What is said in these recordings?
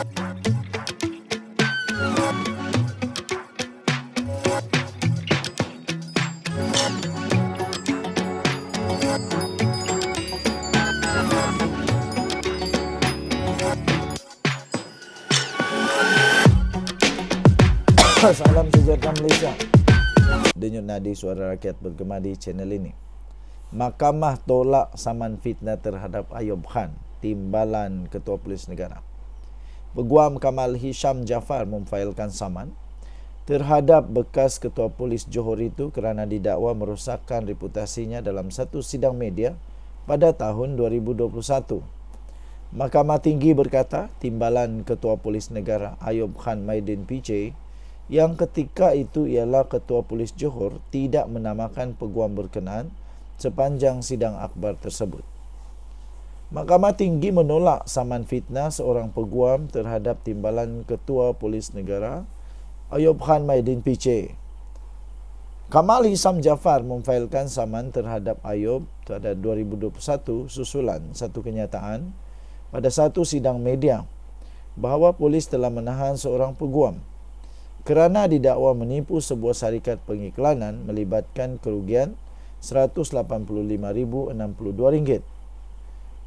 Salam sejahtera Malaysia Denyut nadi suara rakyat bergema di channel ini Mahkamah tolak saman fitnah terhadap Ayub Khan Timbalan Ketua Polis Negara Peguam Kamal Hisham Jafar memfailkan saman terhadap bekas ketua polis Johor itu kerana didakwa merosakkan reputasinya dalam satu sidang media pada tahun 2021. Mahkamah Tinggi berkata timbalan ketua polis negara Ayub Khan Maidin PJ yang ketika itu ialah ketua polis Johor tidak menamakan peguam berkenaan sepanjang sidang akbar tersebut. Mahkamah Tinggi menolak saman fitnah seorang peguam terhadap timbalan Ketua Polis Negara Ayub Khan Maidin PC. Kamal Hisam Jafar memfailkan saman terhadap Ayub pada 2021 susulan satu kenyataan pada satu sidang media bahawa polis telah menahan seorang peguam kerana didakwa menipu sebuah syarikat pengiklanan melibatkan kerugian RM185,062.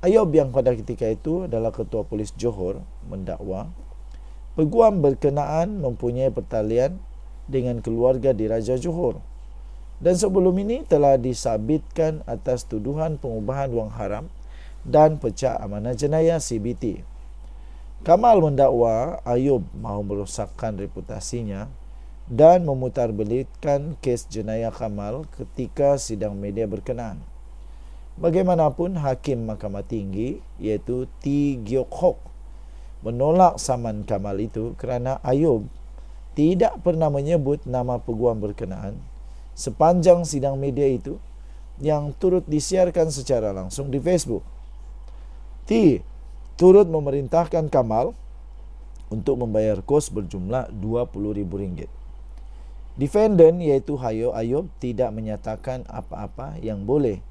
Ayub yang pada ketika itu adalah ketua polis Johor mendakwa peguam berkenaan mempunyai pertalian dengan keluarga diraja Johor dan sebelum ini telah disabitkan atas tuduhan pengubahan wang haram dan pecah amanah jenayah CBT. Kamal mendakwa Ayub mahu merosakkan reputasinya dan memutarbelitkan kes jenayah Kamal ketika sidang media berkenaan. Bagaimanapun Hakim Mahkamah Tinggi iaitu T. Giokhok menolak saman Kamal itu kerana Ayub tidak pernah menyebut nama peguam berkenaan sepanjang sidang media itu yang turut disiarkan secara langsung di Facebook. T. turut memerintahkan Kamal untuk membayar kos berjumlah rm ringgit. Defendant iaitu Hayo Ayub tidak menyatakan apa-apa yang boleh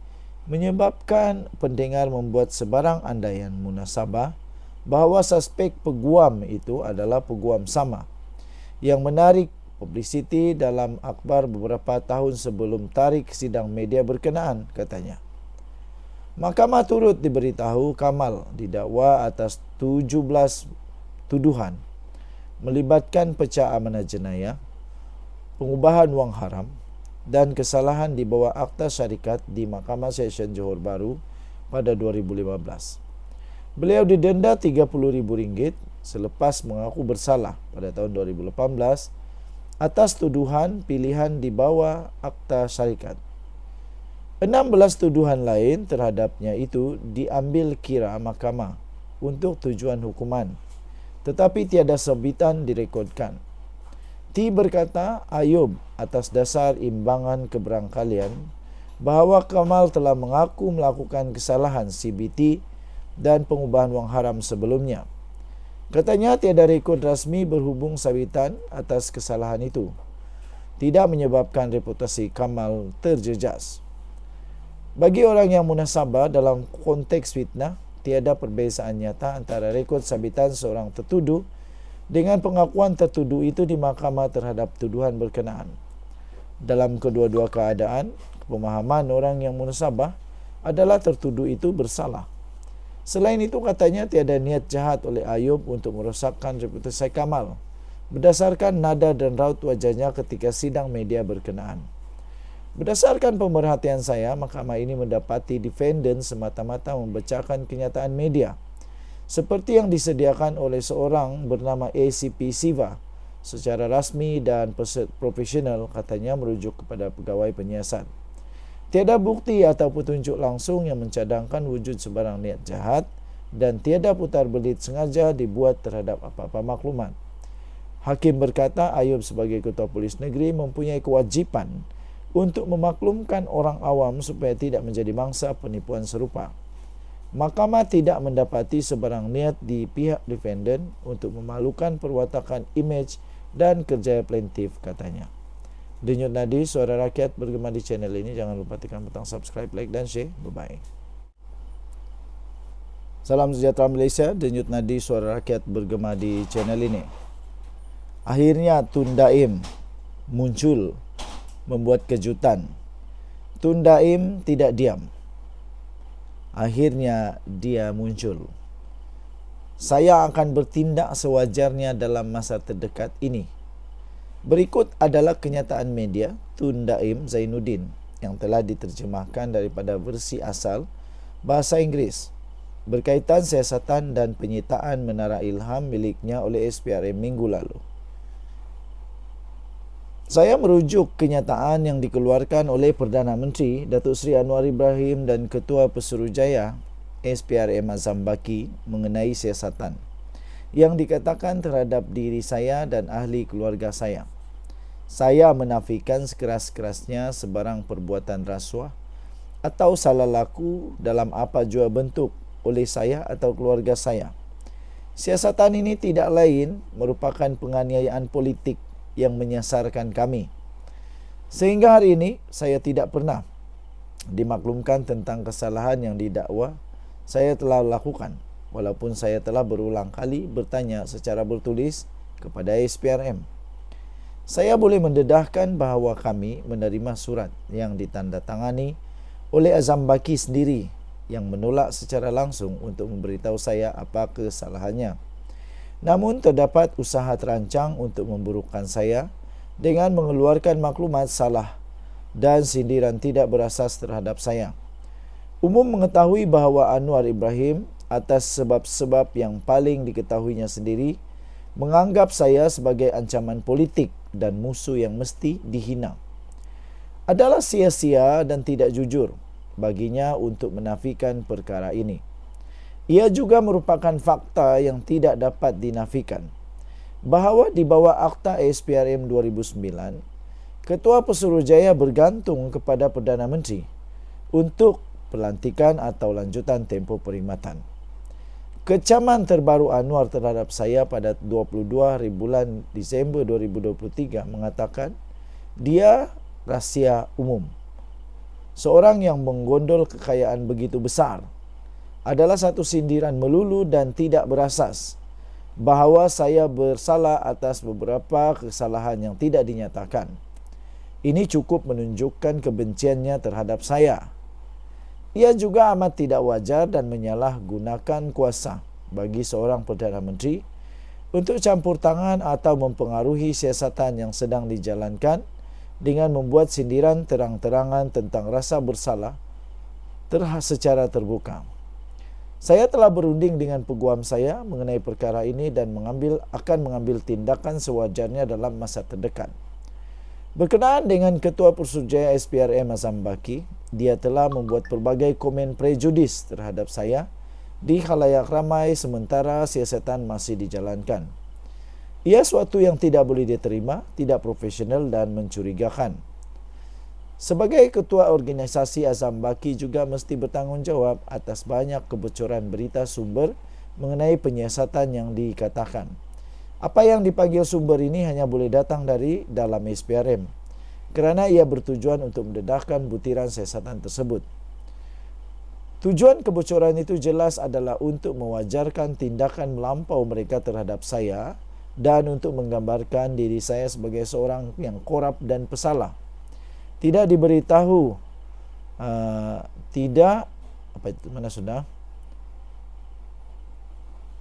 menyebabkan pendengar membuat sebarang andaian munasabah bahawa suspek peguam itu adalah peguam sama. Yang menarik publicity dalam akbar beberapa tahun sebelum tarik sidang media berkenaan, katanya. Mahkamah turut diberitahu Kamal didakwa atas 17 tuduhan melibatkan pecah amanah jenayah, pengubahan wang haram, dan kesalahan di bawah akta syarikat di Mahkamah Seksyen Johor Baru pada 2015. Beliau didenda rm ringgit selepas mengaku bersalah pada tahun 2018 atas tuduhan pilihan di bawah akta syarikat. 16 tuduhan lain terhadapnya itu diambil kira mahkamah untuk tujuan hukuman tetapi tiada sebitan direkodkan. Ti berkata Ayub atas dasar imbangan keberangkalian bahawa Kamal telah mengaku melakukan kesalahan CBT dan pengubahan wang haram sebelumnya. Katanya tiada rekod rasmi berhubung sabitan atas kesalahan itu. Tidak menyebabkan reputasi Kamal terjejas. Bagi orang yang munasabah dalam konteks fitnah, tiada perbezaan nyata antara rekod sabitan seorang tertuduh dengan pengakuan tertuduh itu di mahkamah terhadap tuduhan berkenaan. Dalam kedua-dua keadaan, pemahaman orang yang munasabah adalah tertuduh itu bersalah. Selain itu katanya tiada niat jahat oleh Ayub untuk merosakkan reputasi Kamal berdasarkan nada dan raut wajahnya ketika sidang media berkenaan. Berdasarkan pemerhatian saya, mahkamah ini mendapati defendant semata-mata membacakan kenyataan media seperti yang disediakan oleh seorang bernama ACP Siva secara rasmi dan profesional katanya merujuk kepada pegawai penyiasat. Tiada bukti atau petunjuk langsung yang mencadangkan wujud sebarang niat jahat dan tiada putar belit sengaja dibuat terhadap apa-apa makluman Hakim berkata Ayub sebagai ketua polis negeri mempunyai kewajipan untuk memaklumkan orang awam supaya tidak menjadi mangsa penipuan serupa. Mahkamah tidak mendapati sebarang niat di pihak defendant untuk memalukan perwatakan image dan kerja plaintiff katanya. Denyut Nadi, suara rakyat bergema di channel ini. Jangan lupa tekan butang subscribe, like dan share. Bye-bye. Salam sejahtera Malaysia, Denyut Nadi, suara rakyat bergema di channel ini. Akhirnya Tundaim muncul membuat kejutan. Tundaim tidak diam akhirnya dia muncul. Saya akan bertindak sewajarnya dalam masa terdekat ini. Berikut adalah kenyataan media Tun Daim Zainuddin yang telah diterjemahkan daripada versi asal bahasa Inggeris berkaitan siasatan dan penyitaan menara ilham miliknya oleh SPRM minggu lalu. Saya merujuk kenyataan yang dikeluarkan oleh Perdana Menteri Datuk Seri Anwar Ibrahim dan Ketua Pesuruhjaya SPRM Azam Baki mengenai siasatan yang dikatakan terhadap diri saya dan ahli keluarga saya. Saya menafikan sekeras-kerasnya sebarang perbuatan rasuah atau salah laku dalam apa jua bentuk oleh saya atau keluarga saya. Siasatan ini tidak lain merupakan penganiayaan politik yang menyasarkan kami. Sehingga hari ini saya tidak pernah dimaklumkan tentang kesalahan yang didakwa saya telah lakukan walaupun saya telah berulang kali bertanya secara bertulis kepada SPRM. Saya boleh mendedahkan bahawa kami menerima surat yang ditandatangani oleh Azam Baki sendiri yang menolak secara langsung untuk memberitahu saya apa kesalahannya. Namun terdapat usaha terancang untuk memburukkan saya dengan mengeluarkan maklumat salah dan sindiran tidak berasas terhadap saya. Umum mengetahui bahawa Anwar Ibrahim atas sebab-sebab yang paling diketahuinya sendiri menganggap saya sebagai ancaman politik dan musuh yang mesti dihina. Adalah sia-sia dan tidak jujur baginya untuk menafikan perkara ini. Ia juga merupakan fakta yang tidak dapat dinafikan bahawa di bawah Akta ASPRM 2009, Ketua Pesuruhjaya bergantung kepada Perdana Menteri untuk pelantikan atau lanjutan tempoh perkhidmatan. Kecaman terbaru Anwar terhadap saya pada 22 hari bulan Disember 2023 mengatakan dia rahsia umum. Seorang yang menggondol kekayaan begitu besar adalah satu sindiran melulu dan tidak berasas bahawa saya bersalah atas beberapa kesalahan yang tidak dinyatakan. Ini cukup menunjukkan kebenciannya terhadap saya. Ia juga amat tidak wajar dan menyalahgunakan kuasa bagi seorang Perdana Menteri untuk campur tangan atau mempengaruhi siasatan yang sedang dijalankan dengan membuat sindiran terang-terangan tentang rasa bersalah terhadap secara terbuka. Saya telah berunding dengan peguam saya mengenai perkara ini dan mengambil akan mengambil tindakan sewajarnya dalam masa terdekat. Berkenaan dengan Ketua Persetujuan SPRM Azam Baki, dia telah membuat pelbagai komen prejudis terhadap saya di halayak ramai sementara siasatan masih dijalankan. Ia suatu yang tidak boleh diterima, tidak profesional dan mencurigakan. Sebagai ketua organisasi Azam Baki juga mesti bertanggungjawab atas banyak kebocoran berita sumber mengenai penyiasatan yang dikatakan. Apa yang dipanggil sumber ini hanya boleh datang dari dalam SPRM kerana ia bertujuan untuk mendedahkan butiran siasatan tersebut. Tujuan kebocoran itu jelas adalah untuk mewajarkan tindakan melampau mereka terhadap saya dan untuk menggambarkan diri saya sebagai seorang yang korup dan pesalah tidak diberitahu uh, tidak apa itu mana sudah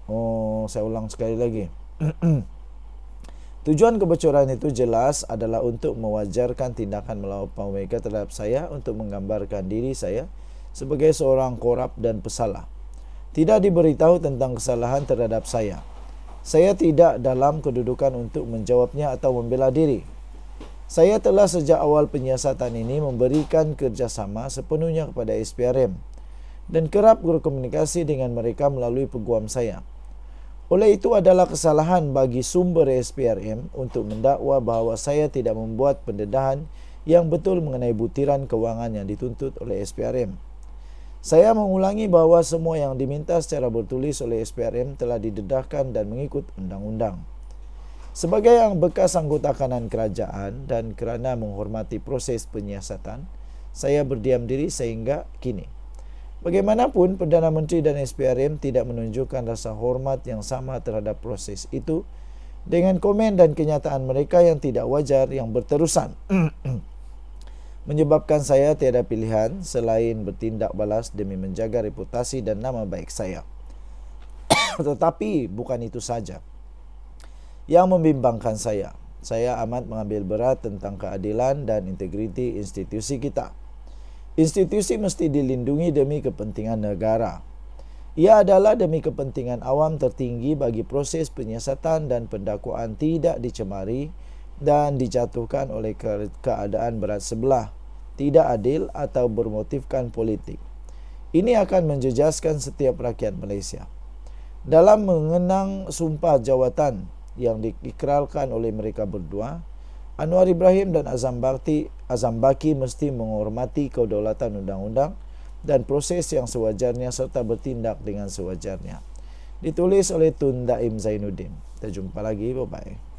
oh saya ulang sekali lagi Tujuan kebocoran itu jelas adalah untuk mewajarkan tindakan melawan pemerintah terhadap saya untuk menggambarkan diri saya sebagai seorang korup dan pesalah. Tidak diberitahu tentang kesalahan terhadap saya. Saya tidak dalam kedudukan untuk menjawabnya atau membela diri. Saya telah sejak awal penyiasatan ini memberikan kerjasama sepenuhnya kepada SPRM dan kerap berkomunikasi dengan mereka melalui peguam saya. Oleh itu adalah kesalahan bagi sumber SPRM untuk mendakwa bahawa saya tidak membuat pendedahan yang betul mengenai butiran kewangan yang dituntut oleh SPRM. Saya mengulangi bahawa semua yang diminta secara bertulis oleh SPRM telah didedahkan dan mengikut undang-undang. Sebagai yang bekas anggota kanan kerajaan dan kerana menghormati proses penyiasatan, saya berdiam diri sehingga kini. Bagaimanapun, Perdana Menteri dan SPRM tidak menunjukkan rasa hormat yang sama terhadap proses itu dengan komen dan kenyataan mereka yang tidak wajar yang berterusan. Menyebabkan saya tiada pilihan selain bertindak balas demi menjaga reputasi dan nama baik saya. Tetapi bukan itu saja yang membimbangkan saya. Saya amat mengambil berat tentang keadilan dan integriti institusi kita. Institusi mesti dilindungi demi kepentingan negara. Ia adalah demi kepentingan awam tertinggi bagi proses penyiasatan dan pendakwaan tidak dicemari dan dijatuhkan oleh keadaan berat sebelah, tidak adil atau bermotifkan politik. Ini akan menjejaskan setiap rakyat Malaysia. Dalam mengenang sumpah jawatan, yang diikralkan oleh mereka berdua Anwar Ibrahim dan Azam Bakti Azam Baki mesti menghormati kedaulatan undang-undang dan proses yang sewajarnya serta bertindak dengan sewajarnya ditulis oleh Tun Daim Zainuddin kita jumpa lagi bye bye